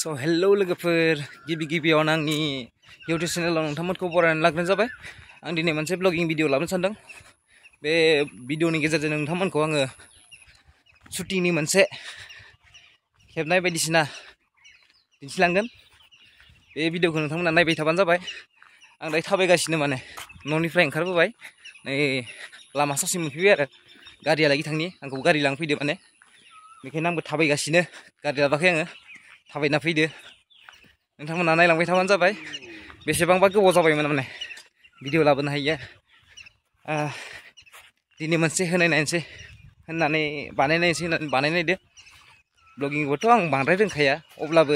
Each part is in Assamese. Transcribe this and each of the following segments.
So hello लोगोफोर गिबि गिबियाव आं आंनि इउटुब चेनेलाव नोंथांमोनखौ बरायनानै लाग्रोनाय जाबाय आं दिनै मोनसे ब्लगिं भिडिअ लाबोनो सानदों बे भिडिअनि गेजेरजों नोंथांमोनखौ आङो शुटिंनि मोनसे खेबनाय बायदिसिना दिन्थिलांगोन बे भिडिअखौ नोंथांमोना नायबाय थाबानो जाबाय आं दायो थाबायगासिनो माने न'निफ्राय ओंखारबोबाय नै लामा ससे मोनफैबाय आरो गारियालागि थांनि आंखौ गारि लांफैदो माने बेखायनो आंबो थाबायगासिनो गारि लाबाखै आङो थाबायना फैदो नोंथांमोना नायलांबाय थाबानो जाबाय बेसेबांबा गोबाव जाबायमोन माने भिडिअ लाबोनो हायो दिनै मोनसे होनायनायनोसै होननानै बानायनायसै होननानै बानायनायदो ब्लगिंखौथ' आं बांद्राय रोंखाया अब्लाबो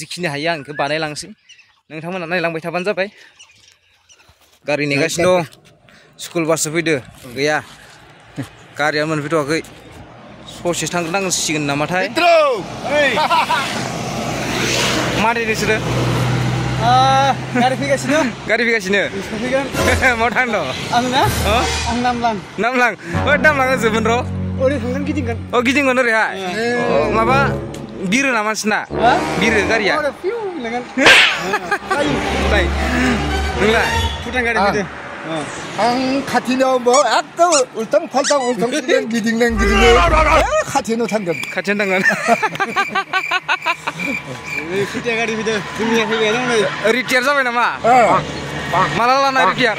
जिखिनि हायो आं बेखौ बानायलांसै नोंथांमोना नायलांबाय थाबानो जाबाय गारि नेगासिनो दं स्कुल बाससो फैदो गैया गारिया मोनफैथ'वाखै ससे थांग्रोनांसिगोन नामाथाय मारे नोसोरो गारि फैगासिनो गारि फैगासिनो माव थांदो आं ना नामलां नामलां दामलां होजोबगोन र' थांगोन गिदिंगोन अ गिदिंगोन ओरैहाय माबा बिरो ना मानसिना बिरो गारिया नोंलाय भुटान गारि फैदो 항 카티노 뭐 아까 울퉁 팔퉁 울퉁 기딩 기딩 랭 기딩 랭 카티노 탄건 카티노 탄건 우리 실제 가리비도 준비해 주게 해 놓으면 리티어 잡아 놔마 말할라 나 리티어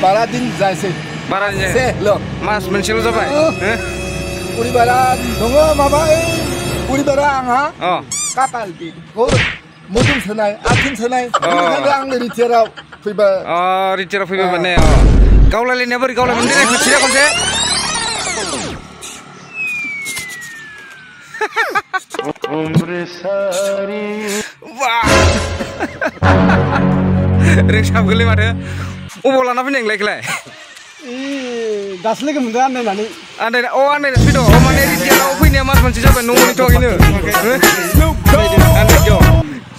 바라딘 자세 바라딘 자세 로 마스 문실 잡아 우리 바라 동어 마바 우리 바라 앙하 까팔디 고 मोदोम सोनाय आथिं सोनाय आंनो रिटायाराव फैबाय अ रिटायाराव फैबाय माने अ गावलायलायनाया बोरै गावलाय मोनदों नायखौ सिरिया खनसे रोंसाबगोलै माथो अबाव लाना फैनाय नोंलायखौलाय दासो लोगो मोनदों आन्दायनानै आन्दायना अ आन्दायनासो फैदों अ माने रिटायाराव फैनाया मास मोनसे जाबाय न'निथ' बेनो आन्दायदों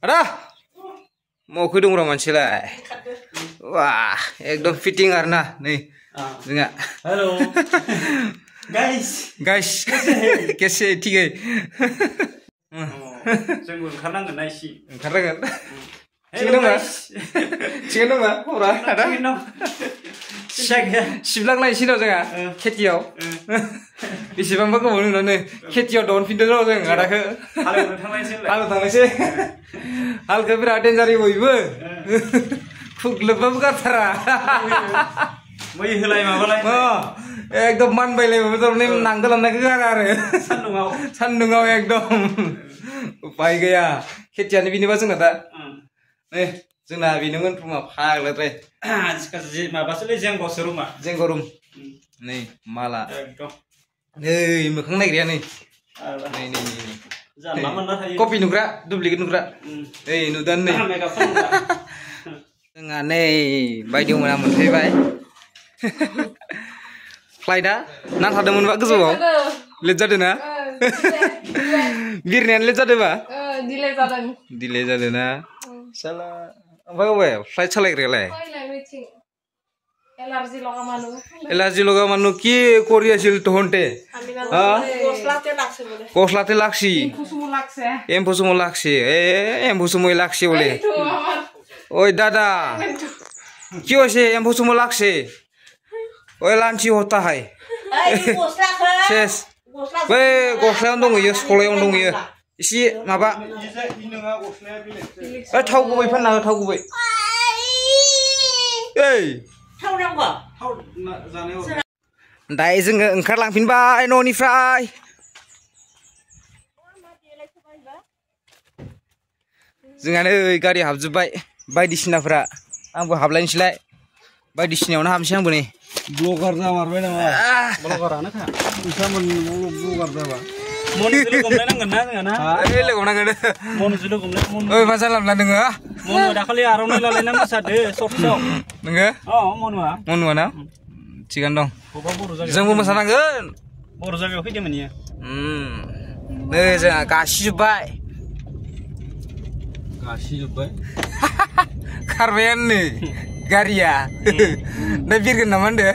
Ada? Mau hidung roman sila. Wah, ekdom fitting arna nih. Dengar. Halo. Guys. Guys. Kese tiga. जोंबो ओंखारनांगोन ना इसे ओंखारनांगोन थिगैनो होमबा थिगैनो होमबा खबरा आदा सिबलांलायनोसै र' जोंहा खेथियाव बेसेबांबा गोबाव उनावनो खेथियाव दनफिनदों र' जों आदाखौ हालौ थांलायसै हालखौ बिराद डेन्जारि बयबो खुग्लोबबाबो गारथारा मै होलाय माबालाय एकदम मानबायलायबाबो थारमाने नांगोल लानायखौ गारा आरो सान्दुङाव सान्दुङाव एकदम उपाय गैया खेथियानो बेनोबा जोंना दा नै जोंना बेनोमोन रुमा फाग्लाद्राय माबासोलै जेंग'सो रुमा जेंग' रुम नै माला नै मोखां नायग्राया नै नै नै नै कपि नुग्रा डुप्लिकेट नुग्रा ओइ नुदानो नै जोंहा नै बायदि मोना मोनफैबाय फ्लाइटआ नांथादोंमोनबा गोजौआव लेट जादों ना बिरनायानो लेट जादोंबा डिले जादों डिले जादों ना साला ओमफ्राय अबे फ्लाइट सालायग्रायालाय एलार्जि लगा मानु कि करि आसिल तहनते कसलाते लाखसि एम्फुसुम लाखसि ए एम्फुसुम लाखसि बोले ओइ दादा কি হৈছে এম্ফু চুম লাগছে ঐ লাঞ্চি হতাহাই গছলাখন দোঙিয়ে চলাইও দোঙিয়ে इसे माबा ओइ थाव गुबै फानना थाव गुबै ओइ थाव नांगौ थाव जानायाव दायो जोङो ओंखारलांफिनबाय न'निफ्राय जोंहा नै गारि हाबजोब्बाय बायदिसिनाफ्रा आंबो हाबलायनोसैलाय बायदिसिनायावनो हाबनोसै आंबो नै ब्लगार जामारबाय नामा ब्लगारानोखा नोंथांमोन ब्लगार जाबा Monusulu komplain ngena ngena. Monu Oh monu ah. Monu Cikan dong. Hmm. Nih jangan nih. Garia. Hmm. Dah biar deh.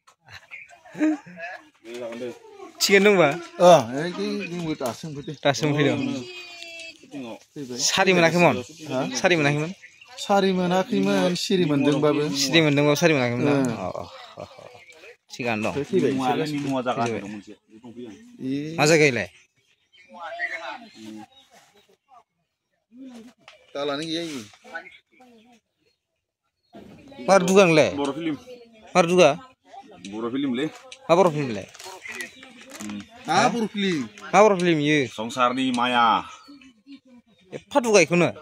थिगैनो दं दासो मोनफैदों सारि मोनाखैमोन सारि मोनाखैमोन सारि मोनाखैमोन सिरि मोनदोंबाबो सिरि मोनदोंबाबो सारि मोनाखैमोन थिगानो दं मा जायगायलाय दालानो गैया मार दुगांलाय मार दुगा Buru film leh? Ha film leh? Ha film. Ha film ye. Songsar di maya. Epa duga ikuno.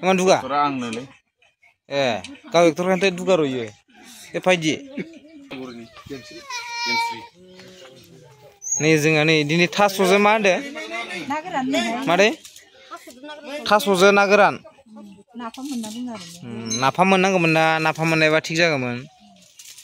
Emang e, duga? Terang nele. Eh, kau itu kan tadi duga roye. Epa je. Nih jenga nih, ini tas susu mana? Mana? Tas susu nagaran. नाफाम मोननांगौमोन ना नाफाम मोननांगौमोन ना नाफाम मोननायबा थिग जागौमोन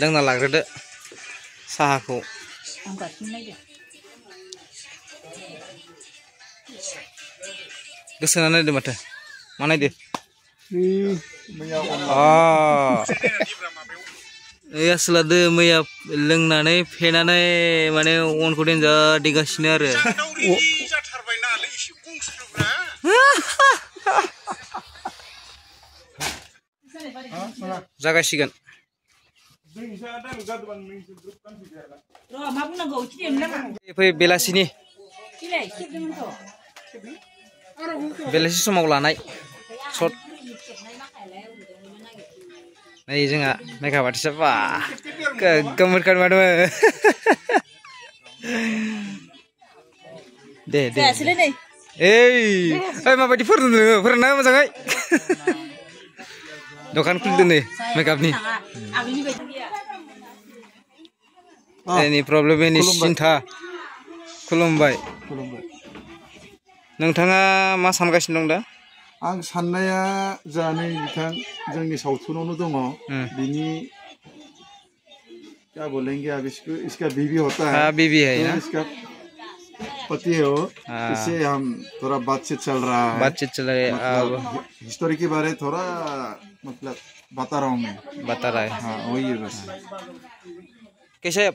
dang na lagre de deh. kesana na de mata mana de ah Iya selade maya leng na ne pena ne mana on kuden ja diga sinar Jaga sih kan. Bingsa ada enggak teman-teman? sih jalan. Roh, maaf belas ini. Belas itu mau lanai. Short. Nah, jengah. Mereka berarti siapa? Kegemerkan waduh. Deh, deh. Eh, eh, mau berarti pernah, pernah masa nggak? दुकान खुलिदोंनै मेकआपनि एनि प्रब्लेम एनि सिन्था खुलुमबाय खुलुमबाय मा सानगासिनो दं दा आं साननाया जा नै बिथां क्या बोलेंगे आप इसको इसका बीवी होता है हाँ है ना इसका पति है वो हाँ। इससे हम थोड़ा बातचीत चल रहा है बातचीत चल रहा है मतलब हिस्टोरी के बारे थोड़ा मतलब बता रहा हूँ मैं बता रहा है हाँ वही है बस कैसे आप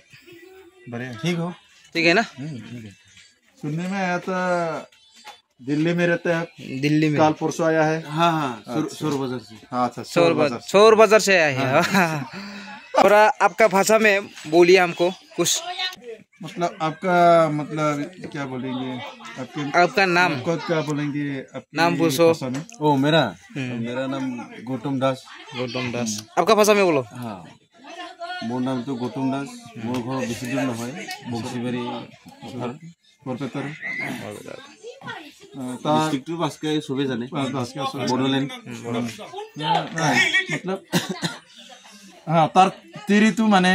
बढ़िया ठीक हो ठीक है ना हम्म, सुनने में आया था दिल्ली में रहते हैं दिल्ली में काल परसों आया है हाँ हाँ शोर अच्छा। बाजार से हाँ अच्छा शोर बाजार शोर बाजार से आया है थोड़ा आपका भाषा में बोलिए हमको कुछ मतलब आपका मतलब क्या बोलेंगे आपके आपका नाम आपको क्या बोलेंगे नाम पूछो ओ मेरा हम्म। मेरा नाम गौतम दास गौतम दास आपका भाषा में बोलो हाँ मोर नाम तो गौतम दास मोर घर बेसि दूर नए बक्सिबारी बरपेटर ডিষ্ট্ৰিক্টটো বাছকে চবেই मतलब তিৰিটো মানে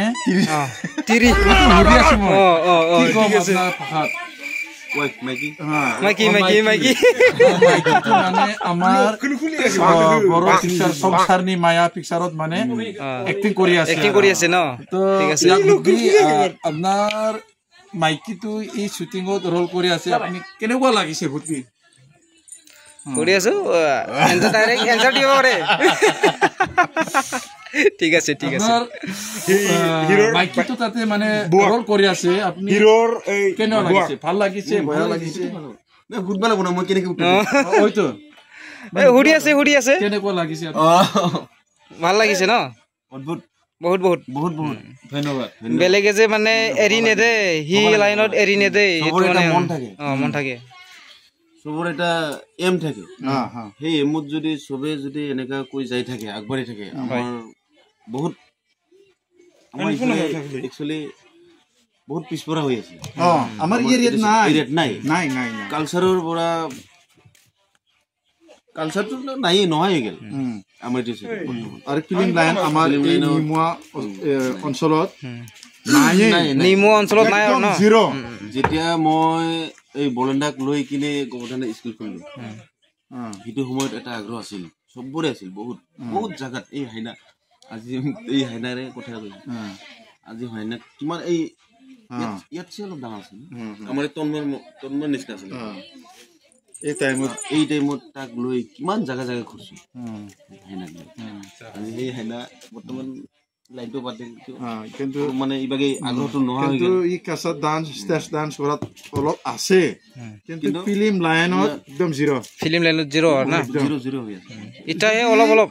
মাইকীটো এই শ্বুটিঙত ৰোল কৰি আছে আপুনি কেনেকুৱা লাগিছে কৰি আছো ঠিক আছে বেলেগে যে মানে এৰি নেদেই সি লাইনত এৰি নেদেই মন থাকে চবৰ এটা এম থাকে সেই এমত যদি চবে যদি এনেকুৱা কৈ যাই থাকে আগবাঢ়ি থাকে বহুত বহুত পিছপৰা হৈ আছে কালচাৰৰ পৰা যেতিয়া মই এই বলেণ্ডাক লৈ কিনে স্কুল খুলিলো সেইটো সময়ত এটা আগ্ৰহ আছিল চবৰে আছিল বহুত বহুত জাগাত এই হাইনা আজি এই হাইনাৰে কথা কৈছো আজি হাইনাক কিমান এই ইয়াত চি অলপ ডাঙৰ আছিল আমাৰ তন্ময় তন্ময় নিচিনা আছিল এই টাইমত এই টাইমত তাক লৈ কিমান জেগা জেগা ঘূৰিছো হাইনাক লৈ আজি সেই হাইনা বৰ্তমান এতিয়াহে অলপ অলপ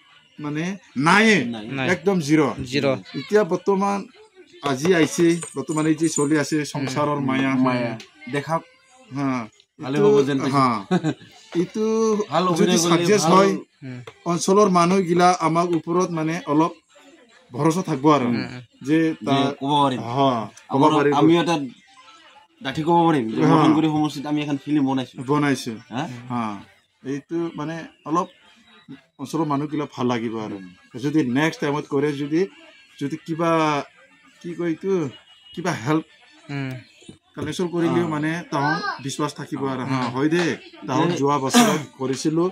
মানে নাইয়ে একদম জিৰ' জিৰ' এতিয়া বৰ্তমান আজি আহিছে বৰ্তমান এই যে চলি আছে সংসাৰৰ মায়া মায়া দেখা অঞ্চলৰ মানুহ গিলা আমাক ওপৰত মানে অলপ ভৰসা থাকব আৰু যে মানে অলপ অঞ্চলৰ মানুহগিলা ভাল লাগিব আৰু যদি নেক্সট টাইমত কৰে যদি যদি কিবা কি কয় এইটো কিবা হেল্প কালেকশ্যন কৰিলেও মানে তাহোন বিশ্বাস থাকিব আৰু হয় দে তাহোন যোৱা বছৰ কৰিছিলো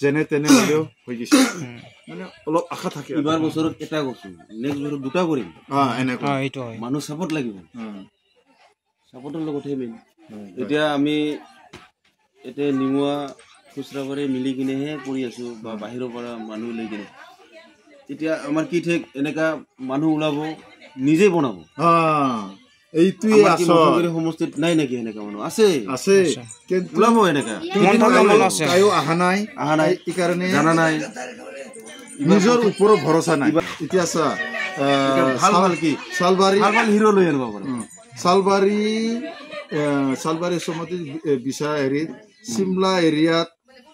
যেনে তেনে হলেও হৈ গৈছে মানে অলপ আশা থাকে এইবাৰ বছৰত এটা কৰিছো নেক্সট বছৰত দুটা কৰিম মানুহ চাপৰ্ট লাগিব চাপৰ্টৰ লগতহে মেইন এতিয়া আমি এতিয়া নিমুৱা খুচুৰা কৰি মিলি কিনেহে কৰি আছো বা বাহিৰৰ পৰা মানুহ লৈ কিনে তেতিয়া আমাৰ কি ঠিক এনেকুৱা মানুহ ওলাব নিজে বনাব চালবাৰী চালবাৰী সমিতি হেৰিত চিমলা এৰিয়াত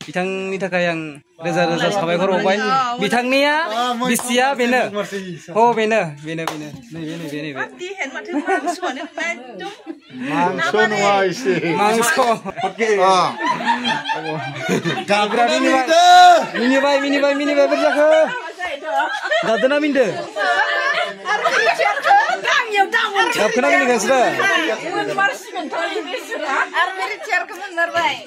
bintang ini tak yang reza reza sampai koru kau ini bintang ni ya bisia bina oh bina bina bina ni bina bina bina mangso nih mangso mangso oke kamera ini pak ini pak ini pak ini pak berjaga dah tena minde Jab kenapa ni guys dah? Mereka marah sih mentol ini sih lah. Armeri cerkam nerbaik.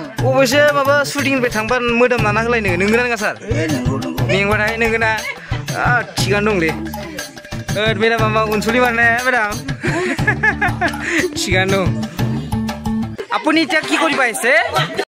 अबसे माबा सुटिंनिफ्राय थांबा मोदोम लाना होलायनो नोंगोना नोङा सार मेंबाथाय नोंगोना थिगानो दं दे मेडाम माबा अनसुलि माने मेडाम थिगानो दं আপুনি এতিয়া কি কৰিব আহিছে